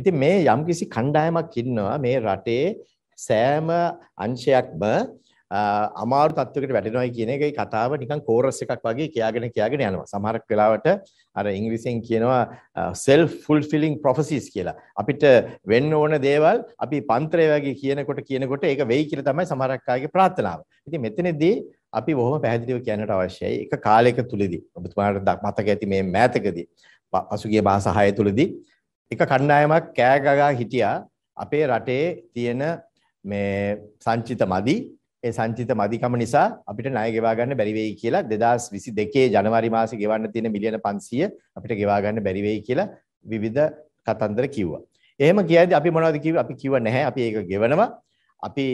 ඉතින් මේ යම්කිසි කණ්ඩායමක් ඉන්නවා මේ රටේ සෑම අංශයක්ම අමාරු තත්වයකට වැටෙනවා කියන එකයි කතාව නිකන් කෝරස් එකක් වගේ කියාගෙන කියාගෙන යනවා. සමහරක් වෙලාවට අර ඉංග්‍රීසියෙන් කියනවා self fulfilling prophecies කියලා. අපිට වෙන්න ඕන දේවල් අපි පන්ත්‍රය වගේ කියනකොට කියනකොට ඒක වෙයි කියලා තමයි සමහරක් අයගේ ප්‍රාර්ථනාව. ඉතින් මෙතනදී අපි බොහොම පැහැදිලිව කියන්නට අවශ්‍යයි. එක කාලයක තුලදී ඔබතුමාට මතක ඇති මේ මෑතකදී පසුගිය මාස 6 තුලදී එක කණ්ඩායමක් කෑ ගගා හිටියා අපේ රටේ තියෙන මේ සංචිත මදි ඒ සංචිත මදිකම නිසා අපිට ණය ගෙවා ගන්න බැරි වෙයි කියලා 2022 ජනවාරි මාසේ ගෙවන්න තියෙන මිලියන 500 අපිට ගෙවා ගන්න බැරි වෙයි කියලා විවිධ කතන්දර කිව්වා. එහෙම කියද්දි අපි මොනවද කිව්වේ? අපි කිව්ව නැහැ. අපි ඒක ගෙවනවා. අපි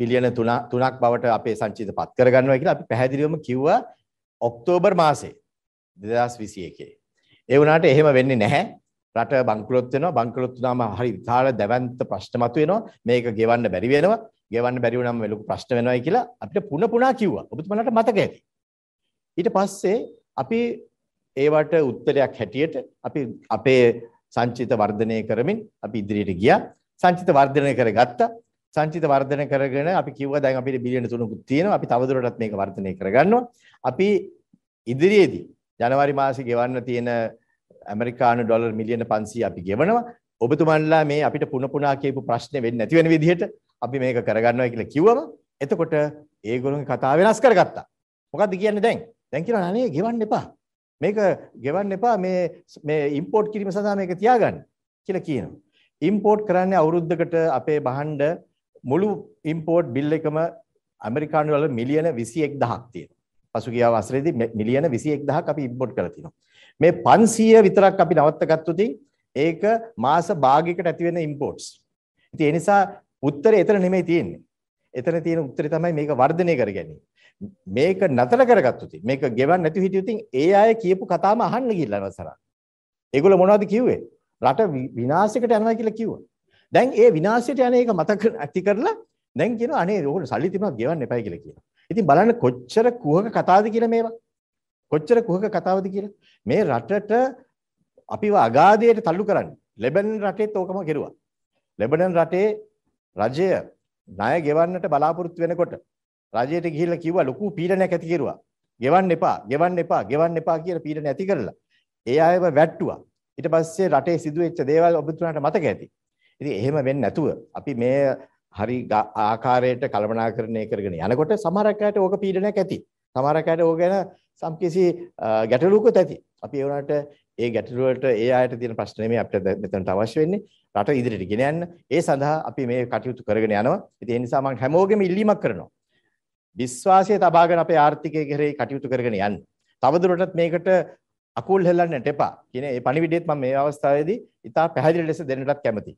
බිලියන 3 3ක් බවට අපේ සංචිත පත් කරගන්නවා කියලා අපි පැහැදිලිවම කිව්වා ඔක්තෝබර් මාසේ 2021. ඒ වුණාට එහෙම වෙන්නේ නැහැ. රට බංකොලොත් වෙනවා. බංකොලොත් වුණාම හරි විතාල දැවැන්ත ප්‍රශ්න මතුවෙනවා. මේක ගෙවන්න බැරි වෙනවා. ගෙවන්න බැරි වුණාම ලොකු ප්‍රශ්න වෙනවායි කියලා අපිට පුන පුනා කිව්වා. ඔබතුමාලට මතක ඇති. ඊට පස්සේ අපි ඒවට උත්තරයක් හැටියට අපි අපේ සංචිත වර්ධනය කරමින් අපි ඉදිරියට ගියා. සංචිත වර්ධනය කරගත්තා. සංචිත වර්ධනය කරගෙන අපි කිව්වා දැන් අපිට බිලියන 3කුත් තියෙනවා. අපි තවදුරටත් මේක වර්ධනය කරගන්නවා. අපි ඉදිරියේදී ජනවාරි මාසේ ගෙවන්න තියෙන ඇමරිකානු ඩොලර් මිලියන 500 අපි ගෙවනවා. ඔබතුමන්ලා මේ අපිට පුන පුනා කියපු ප්‍රශ්නේ වෙන්නේ නැති වෙන විදිහට අපි මේක කරගන්නවා කියලා කිව්වම එතකොට ඒගොල්ලෝගේ කතාව වෙනස් කරගත්තා. මොකද්ද කියන්නේ දැන්? දැන් කියනවා අනේ ගෙවන්න එපා. මේක ගෙවන්න එපා මේ මේ ඉම්පෝට් කිරීම සඳහා මේක තියාගන්න කියලා කියනවා. ඉම්පෝට් කරන්නේ අවුරුද්දකට අපේ බහණ්ඩ මුළු ඉම්පෝට් බිල් එකම ඇමරිකානු ඩොලර් මිලියන 21000ක් තියෙනවා. පසුගිය වසරේදී මිලියන 21000ක් අපි ඉම්පෝට් කරලා තිනවා. මේ 500 විතරක් අපි නවත්ත ගත්තොත් ඒක මාස භාගයකට ඇති වෙන ඉම්පෝට්ස්. ඉතින් ඒ නිසා උත්තරේ එතන නෙමෙයි තියෙන්නේ. එතන තියෙන උත්තරේ තමයි මේක වර්ධනය කර ගැනීම. මේක නතර කරගත්තොත් මේක ගෙවන්න නැතුව හිටියොතින් ඒ අය කියපු කතාවම අහන්න ගිහිල්ලා නසරා. ඒගොල්ලෝ මොනවද කිව්වේ? රට විනාශයකට යනවා කියලා කිව්වා. දැන් ඒ විනාශයට යන එක මතක ඇති කරලා දැන් කියනවා අනේ ඕගොල්ලෝ සල්ලි තිබුණා ගෙවන්න එපයි කියලා කියනවා. ඉතින් බලන්න කොච්චර කුහක කතාවද කියලා මේවා. කොච්චර කුහක කතාවද කියලා. මේ රටට අපිව අගාධයට තල්ලු කරන්නේ. ලෙබනන් රටේත් ඕකම කෙරුවා. ලෙබනන් රටේ රජය ණය ගෙවන්නට බලාපොරොත්තු වෙනකොට රජයට ගිහිල්ලා කිව්වා ලොකු පීඩනයක් ඇති කෙරුවා. ගෙවන්න එපා, ගෙවන්න එපා, ගෙවන්න එපා කියලා පීඩන ඇති කරලා. ඒ අයව වැට්ටුවා. ඊට පස්සේ රටේ සිදුවෙච්ච දේවල් ඔබතුමාට මතක ඇති. ඉතින් එහෙම වෙන්නේ නැතුව අපි මේ හරි ආකාරයට කළමනාකරණය කරගෙන යනකොට සමහරක් අයට ඕක පීඩනයක් ඇති. සමහරක් අයට ඕක ගැන සම්කිසි ගැටලුවකුත් ඇති. අපි ඒ උනාට ඒ ගැටලුව වලට ඒ අයට තියෙන ප්‍රශ්න නෙමෙයි අපිට මෙතනට අවශ්‍ය වෙන්නේ. රට ඉදිරියට ගෙන යන්න. ඒ සඳහා අපි මේ කටයුතු කරගෙන යනවා. ඉතින් ඒ නිසා මම හැමෝගෙම ඉල්ලීමක් කරනවා. විශ්වාසය තබාගෙන අපේ ආර්ථිකය කෙරෙහි කටයුතු කරගෙන යන්න. තවදුරටත් මේකට අකුල් හෙල්ලන්නට එපා කියන ඒ පණිවිඩයත් මම මේ අවස්ථාවේදී ඉතා පැහැදිලි ලෙස දෙන්නටත් කැමතියි.